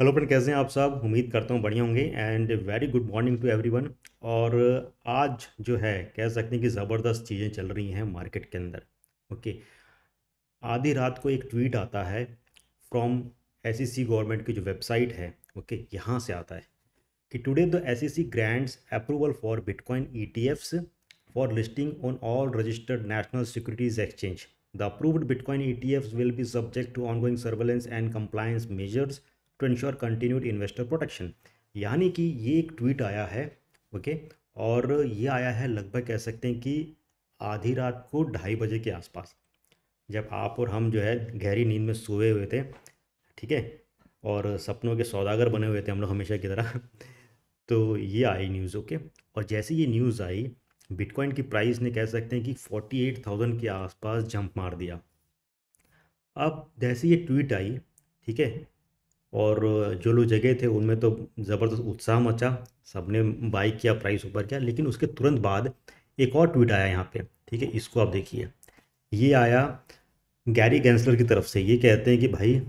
Hello friend कैसे हैं आप सब उम्मीद करता हूँ बढ़िया होंगे and very good morning to everyone और आज जो है कह सकते हैं कि ज़बरदस्त चीज़ें चल रही हैं मार्केट के अंदर ओके okay. आधी रात को एक ट्वीट आता है फ्रॉम एस गवर्नमेंट की जो वेबसाइट है ओके okay, यहाँ से आता है कि today the S grants approval for Bitcoin E for listing on all registered national securities exchange the approved Bitcoin E will be subject to ongoing surveillance and compliance measures to ensure continued investor protection यानी कि ये एक tweet आया है okay और ये आया है लगभग कह सकते हैं कि आधी रात को ढाई बजे के आसपास जब आप और हम जो है गहरी नींद में सोए हुए थे ठीक है और सपनों के सौदागर बने हुए थे हम लोग हमेशा की तरह तो ये आई न्यूज़ ओके और जैसे ये न्यूज़ आई बिटकॉइन की प्राइस ने कह सकते हैं कि फोर्टी एट थाउजेंड के आसपास जंप मार दिया अब जैसे ये ट्वीट आई ठीक है और जो लोग जगह थे उनमें तो ज़बरदस्त उत्साह मचा सबने बाइक किया प्राइस ऊपर किया लेकिन उसके तुरंत बाद एक और ट्वीट आया यहाँ पे ठीक है इसको आप देखिए ये आया गैरी गैंसलर की तरफ से ये कहते हैं कि भाई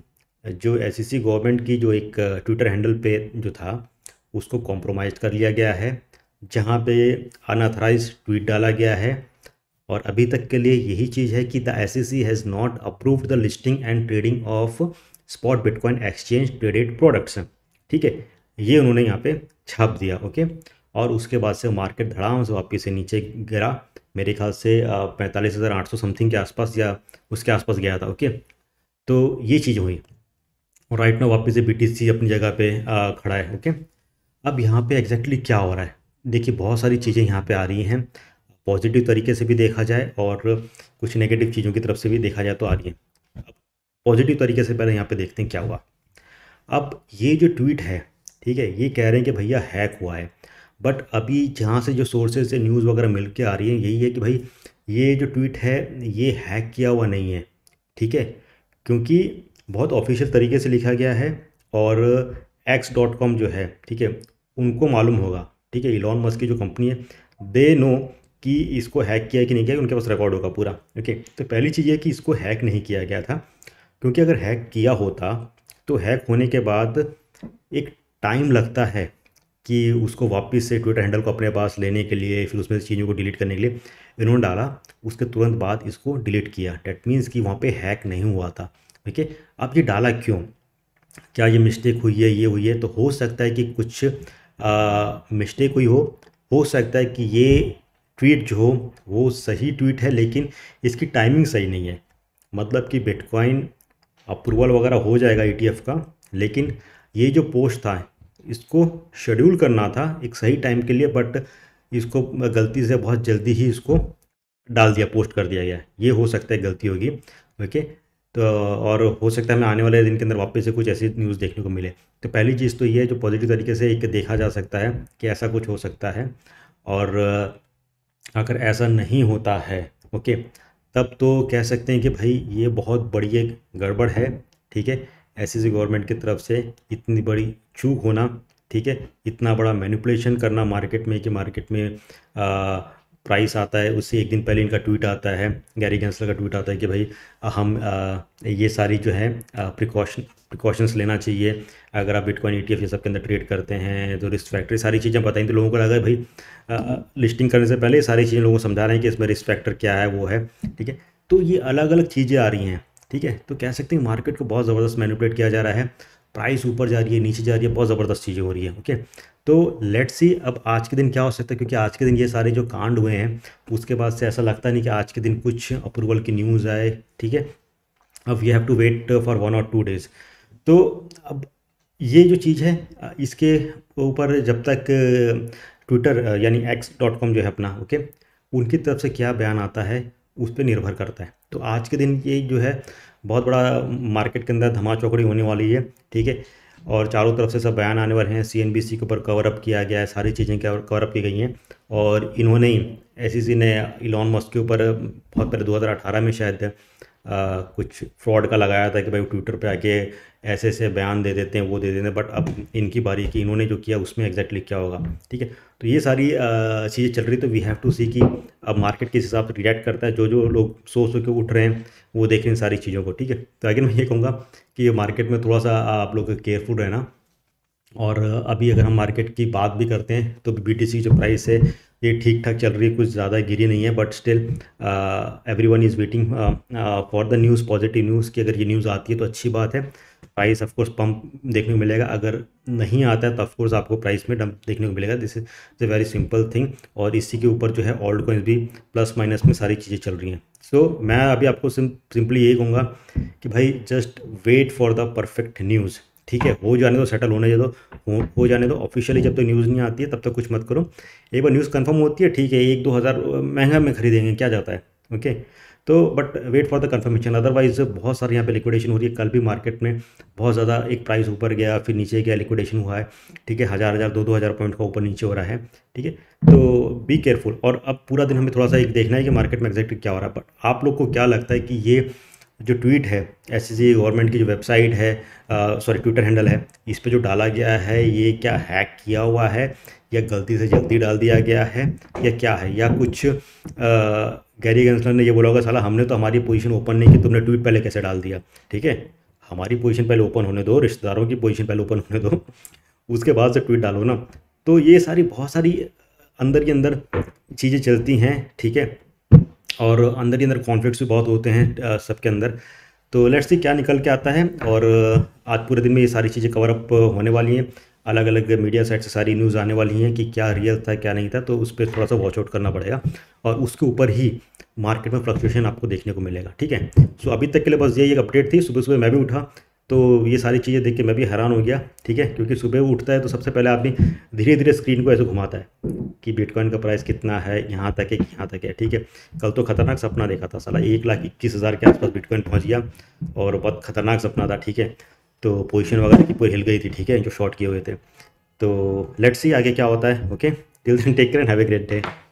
जो एस गवर्नमेंट e की जो एक ट्विटर हैंडल पे जो था उसको कॉम्प्रोमाइज़ कर लिया गया है जहाँ पे अनऑथराइज ट्वीट डाला गया है और अभी तक के लिए यही चीज़ है कि the S has not approved the listing and trading of spot Bitcoin exchange traded products हैं ठीक है ये उन्होंने यहाँ पे छाप दिया ओके और उसके बाद से मार्केट धड़ाम से वापस से नीचे गिरा मेरे ख्याल से पैंतालीस हज़ार आठ सौ समथिंग के आसपास या उसके आसपास गया था ओके तो ये चीज़ हुई और राइट ना वापस से बी अपनी जगह पे आ, खड़ा है ओके अब यहाँ पे एग्जैक्टली क्या हो रहा है देखिए बहुत सारी चीज़ें यहाँ पे आ रही हैं पॉजिटिव तरीके से भी देखा जाए और कुछ नेगेटिव चीज़ों की तरफ से भी देखा जाए तो आ रही है पॉजिटिव तरीके से पहले यहाँ पे देखते हैं क्या हुआ अब ये जो ट्वीट है ठीक है ये कह रहे हैं कि भैया हैक हुआ है बट अभी जहाँ से जो सोर्सेज से न्यूज़ वगैरह मिल के आ रही है यही है कि भाई ये जो ट्वीट है ये हैक किया हुआ नहीं है ठीक है क्योंकि बहुत ऑफिशियल तरीके से लिखा गया है और एक्स डॉट कॉम जो है ठीक है उनको मालूम होगा ठीक है इलॉन मस्क की जो कंपनी है दे नो कि इसको हैक किया है कि नहीं किया उनके पास रिकॉर्ड होगा पूरा ओके तो पहली चीज़ ये कि इसको हैक नहीं किया गया था क्योंकि अगर हैक किया होता तो हैक होने के बाद एक टाइम लगता है कि उसको वापस से ट्विटर हैंडल को अपने पास लेने के लिए फिर उसमें चीज़ों को डिलीट करने के लिए इन्होंने डाला उसके तुरंत बाद इसको डिलीट किया डैट मीन्स कि वहाँ पे हैक नहीं हुआ था ठीक है अब ये डाला क्यों क्या ये मिस्टेक हुई है ये हुई है तो हो सकता है कि कुछ मिस्टेक हुई हो हो सकता है कि ये ट्वीट जो हो वो सही ट्वीट है लेकिन इसकी टाइमिंग सही नहीं है मतलब कि बिटकॉइन अप्रूवल वगैरह हो जाएगा ई e का लेकिन ये जो पोस्ट था इसको शेड्यूल करना था एक सही टाइम के लिए बट इसको गलती से बहुत जल्दी ही इसको डाल दिया पोस्ट कर दिया गया ये हो सकता है गलती होगी ओके तो और हो सकता है हमें आने वाले दिन के अंदर वापस से कुछ ऐसी न्यूज़ देखने को मिले तो पहली चीज़ तो ये है जो पॉजिटिव तरीके से एक देखा जा सकता है कि ऐसा कुछ हो सकता है और अगर ऐसा नहीं होता है ओके तब तो कह सकते हैं कि भाई ये बहुत बड़ी एक गड़बड़ है ठीक है ऐसी गवर्नमेंट की तरफ से इतनी बड़ी चूक होना ठीक है इतना बड़ा मैनिपुलेशन करना मार्केट में कि मार्केट में आ, प्राइस आता है उससे एक दिन पहले इनका ट्वीट आता है गैरी गैंसलर का ट्वीट आता है कि भाई हम ये सारी जो है प्रिकॉशन प्रिकॉशंस लेना चाहिए अगर आप बिटकॉइन ई e ये सब के अंदर ट्रेड करते हैं तो रिस्क फैक्टर सारी चीज़ें बताएं तो लोगों को लगा भाई लिस्टिंग करने से पहले सारी चीज़ें लोगों को समझा रहे हैं कि इसमें रिस्क फैक्टर क्या है वो है ठीक है तो ये अलग अलग चीज़ें आ रही हैं ठीक है तो कह सकते हैं मार्केट को बहुत ज़बरदस्त मैनिपुलेट किया जा रहा है प्राइस ऊपर जा रही है नीचे जा रही है बहुत ज़बरदस्त चीज़ें हो रही है ओके तो लेट्स सी अब आज के दिन क्या हो सकता है क्योंकि आज के दिन ये सारे जो कांड हुए हैं उसके बाद से ऐसा लगता नहीं कि आज के दिन कुछ अप्रूवल की न्यूज़ आए ठीक है अब you have to wait for one और टू डेज़ तो अब ये जो चीज़ है इसके ऊपर जब तक ट्विटर यानी एक्स डॉट कॉम जो है अपना ओके उनकी तरफ से क्या बयान आता है उस पर निर्भर करता है तो आज के दिन ये जो है बहुत बड़ा मार्केट के अंदर धमा चौकड़ी होने वाली है ठीक है और चारों तरफ से सब बयान आने वाले हैं सी के ऊपर कवर अप किया गया है सारी चीज़ें कवरअप की गई हैं और इन्होंने ही एस e ने इलॉन मस्क के ऊपर बहुत पहले 2018 में शायद आ, कुछ फ्रॉड का लगाया था कि भाई ट्विटर पे आके ऐसे ऐसे बयान दे देते हैं वो दे देते हैं बट अब इनकी बारी कि इन्होंने जो किया उसमें एग्जैक्टली क्या होगा ठीक है तो ये सारी चीज़ें चल रही तो वी हैव टू सी कि अब मार्केट किस हिसाब से रिएक्ट करता है जो जो लोग सो सो के उठ रहे हैं वो देख रहे हैं सारी चीज़ों को ठीक है तो अगेन मैं ये कहूँगा कि मार्केट में थोड़ा सा आप लोग केयरफुल रहना और अभी अगर हम मार्केट की बात भी करते हैं तो बी टी सी जो प्राइस है ये ठीक ठाक चल रही है कुछ ज़्यादा गिरी नहीं है but still everyone is waiting for the news positive news की अगर ये न्यूज़ आती है तो अच्छी बात है प्राइस ऑफकोर्स पंप देखने को मिलेगा अगर नहीं आता है तो ऑफकोर्स आपको प्राइस में डंप देखने को मिलेगा this is a very simple thing और इसी के ऊपर जो है ऑल्ड कॉइन्स भी प्लस माइनस में सारी चीज़ें चल रही हैं सो so, मैं अभी आपको सिंपली यही कहूँगा कि भाई just wait for the perfect news ठीक है हो जाने दो सेटल होने दो हो, जाने दो ऑफिशियली जब तक तो न्यूज़ नहीं आती है तब तक तो कुछ मत करो एक बार न्यूज़ कंफर्म होती है ठीक है एक दो हज़ार महंगा में खरीदेंगे क्या जाता है ओके तो but wait for the confirmation otherwise बहुत सारे यहाँ पे लिक्विडेशन हो रही है कल भी मार्केट में बहुत ज़्यादा एक प्राइस ऊपर गया फिर नीचे गया लिक्विडेशन हुआ है ठीक है हज़ार हज़ार दो दो हज़ार पॉइंट का ऊपर नीचे हो रहा है ठीक है तो बी केयरफुल और अब पूरा दिन हमें थोड़ा सा एक देखना है कि मार्केट में एग्जैक्ट क्या हो रहा है बट आप लोग को क्या लगता है कि ये जो ट्वीट है एस e गवर्नमेंट की जो वेबसाइट है सॉरी ट्विटर हैंडल है इस पर जो डाला गया है ये क्या हैक किया हुआ है या गलती से जल्दी डाल दिया गया है या क्या है या कुछ गैरी गेंसलर ने ये बोला होगा साला हमने तो हमारी पोजीशन ओपन नहीं की तुमने ट्वीट पहले कैसे डाल दिया ठीक है हमारी पोजीशन पहले ओपन होने दो रिश्तेदारों की पोजीशन पहले ओपन होने दो उसके बाद से ट्वीट डालो ना तो ये सारी बहुत सारी अंदर के अंदर चीज़ें चलती हैं ठीक है और अंदर ही अंदर कॉन्फ्लिक्ट भी बहुत होते हैं सबके अंदर तो लेट्स सी क्या निकल के आता है और आज पूरे दिन में ये सारी चीज़ें कवरअप होने वाली हैं अलग अलग मीडिया साइट से सारी न्यूज़ आने वाली हैं कि क्या रियल था क्या नहीं था तो उस पर थोड़ा सा वॉचआउट करना पड़ेगा और उसके ऊपर ही मार्केट में फ्लक्चुएशन आपको देखने को मिलेगा ठीक है सो अभी तक के लिए बस यही एक अपडेट थी सुबह सुबह मैं भी उठा तो ये सारी चीज़ें देख के मैं भी हैरान हो गया ठीक है क्योंकि सुबह उठता है तो सबसे पहले आदमी धीरे धीरे स्क्रीन को ऐसे घुमाता है कि बिटकॉइन का प्राइस कितना है यहाँ तक है यहाँ तक है ठीक है कल तो खतरनाक सपना देखा था साला एक लाख इक्कीस हज़ार के आसपास बिटकॉइन पहुँच गया और बहुत खतरनाक सपना था ठीक है तो पोजिशन वगैरह की पूरी हिल गई थी ठीक है जो शॉर्ट किए हुए थे तो लेट्स सी आगे क्या होता है okay till then take care and have a great day